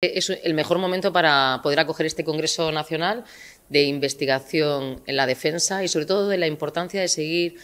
Es el mejor momento para poder acoger este Congreso Nacional de Investigación en la Defensa y sobre todo de la importancia de seguir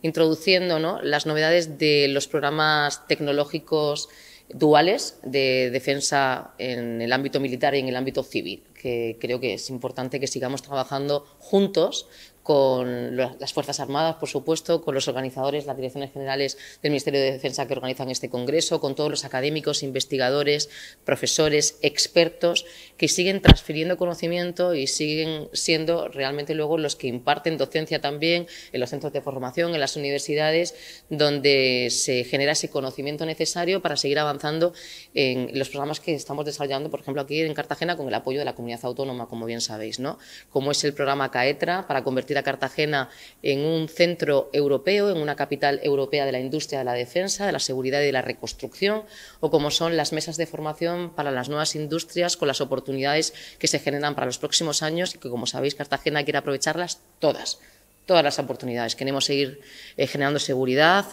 introduciendo las novedades de los programas tecnológicos duales de defensa en el ámbito militar y en el ámbito civil, que creo que es importante que sigamos trabajando juntos con las Fuerzas Armadas, por supuesto, con los organizadores, las direcciones generales del Ministerio de Defensa que organizan este Congreso, con todos los académicos, investigadores, profesores, expertos, que siguen transfiriendo conocimiento y siguen siendo realmente luego los que imparten docencia también en los centros de formación, en las universidades, donde se genera ese conocimiento necesario para seguir avanzando en los programas que estamos desarrollando, por ejemplo, aquí en Cartagena, con el apoyo de la comunidad autónoma, como bien sabéis, ¿no? Como es el programa CAETRA para convertir a Cartagena en un centro europeo, en una capital europea de la industria de la defensa, de la seguridad y de la reconstrucción, o como son las mesas de formación para las nuevas industrias con las oportunidades que se generan para los próximos años y que, como sabéis, Cartagena quiere aprovecharlas todas, todas las oportunidades. Queremos seguir eh, generando seguridad,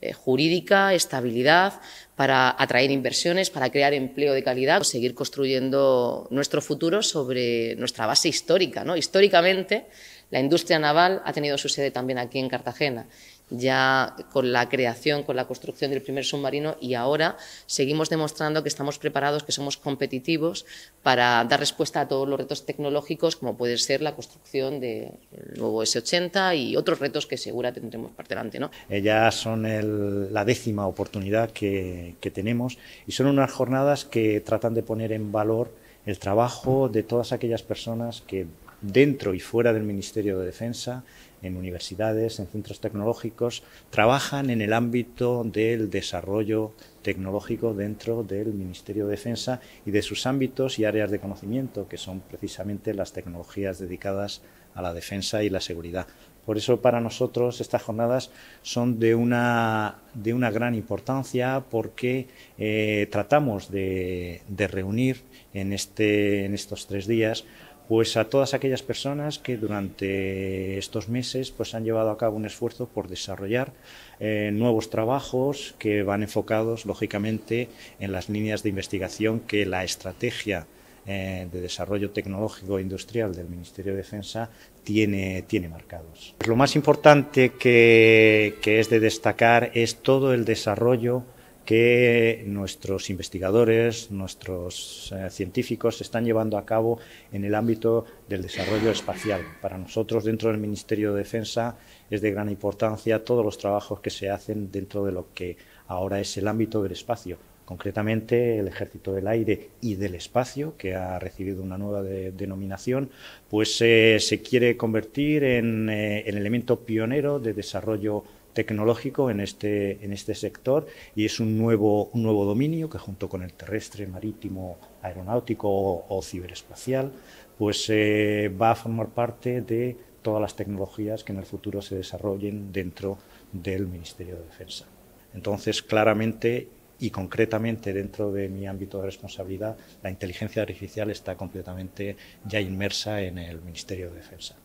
eh, jurídica, estabilidad, para atraer inversiones, para crear empleo de calidad, seguir construyendo nuestro futuro sobre nuestra base histórica. ¿no? Históricamente, la industria naval ha tenido su sede también aquí en Cartagena, ya con la creación, con la construcción del primer submarino y ahora seguimos demostrando que estamos preparados, que somos competitivos para dar respuesta a todos los retos tecnológicos, como puede ser la construcción del nuevo S-80 y otros retos que segura tendremos por delante. ¿no? Ellas eh, son la décima oportunidad que tenemos y son unas jornadas que tratan de poner en valor el trabajo de todas aquellas personas que dentro y fuera del Ministerio de Defensa, en universidades, en centros tecnológicos, trabajan en el ámbito del desarrollo tecnológico dentro del Ministerio de Defensa y de sus ámbitos y áreas de conocimiento, que son precisamente las tecnologías dedicadas a la defensa y la seguridad. Por eso para nosotros estas jornadas son de una, gran importancia porque eh, tratamos de, de reunir en, este, en estos tres días pues a todas aquellas personas que durante estos meses pues han llevado a cabo un esfuerzo por desarrollar eh, nuevos trabajos que van enfocados lógicamente en las líneas de investigación que la estrategia eh, de desarrollo tecnológico e industrial del Ministerio de Defensa tiene, marcados. lo más importante que, que es de destacar es todo el desarrollo que nuestros investigadores, nuestros eh, científicos están llevando a cabo en el ámbito del desarrollo espacial. Para nosotros, dentro del Ministerio de Defensa, es de gran importancia todos los trabajos que se hacen dentro de lo que ahora es el ámbito del espacio. Concretamente, el Ejército del Aire y del Espacio, que ha recibido una nueva denominación, pues eh, se quiere convertir en, el eh, elemento pionero de desarrollo tecnológico en este, en este sector y es un nuevo, un nuevo dominio que junto con el terrestre, marítimo, aeronáutico o, ciberespacial, pues eh, va a formar parte de todas las tecnologías que en el futuro se desarrollen dentro del Ministerio de Defensa. Entonces, claramente y concretamente dentro de mi ámbito de responsabilidad, la inteligencia artificial está completamente ya inmersa en el Ministerio de Defensa.